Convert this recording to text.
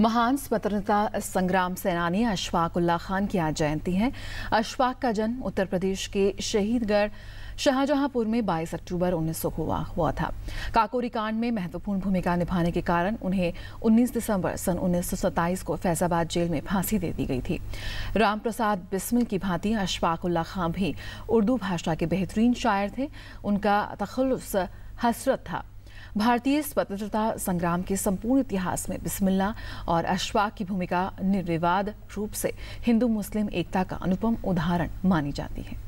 महान स्वतंत्रता संग्राम सेनानी अशफाक उल्ला खान की आज जयंती है अशफाक का जन्म उत्तर प्रदेश के शहीदगढ़ शाहजहांपुर में 22 अक्टूबर उन्नीस हुआ हुआ था काकोरी कांड में महत्वपूर्ण भूमिका निभाने के कारण उन्हें 19 दिसंबर सन उन्नीस को फैजाबाद जेल में फांसी दे दी गई थी राम प्रसाद बिस्मिल की भांति अशफाक उल्ला खां भी उर्दू भाषा के बेहतरीन शायर थे उनका तखलस हसरत था भारतीय स्वतंत्रता संग्राम के संपूर्ण इतिहास में बिस्मिल्ला और अशफाक की भूमिका निर्विवाद रूप से हिंदू मुस्लिम एकता का अनुपम उदाहरण मानी जाती है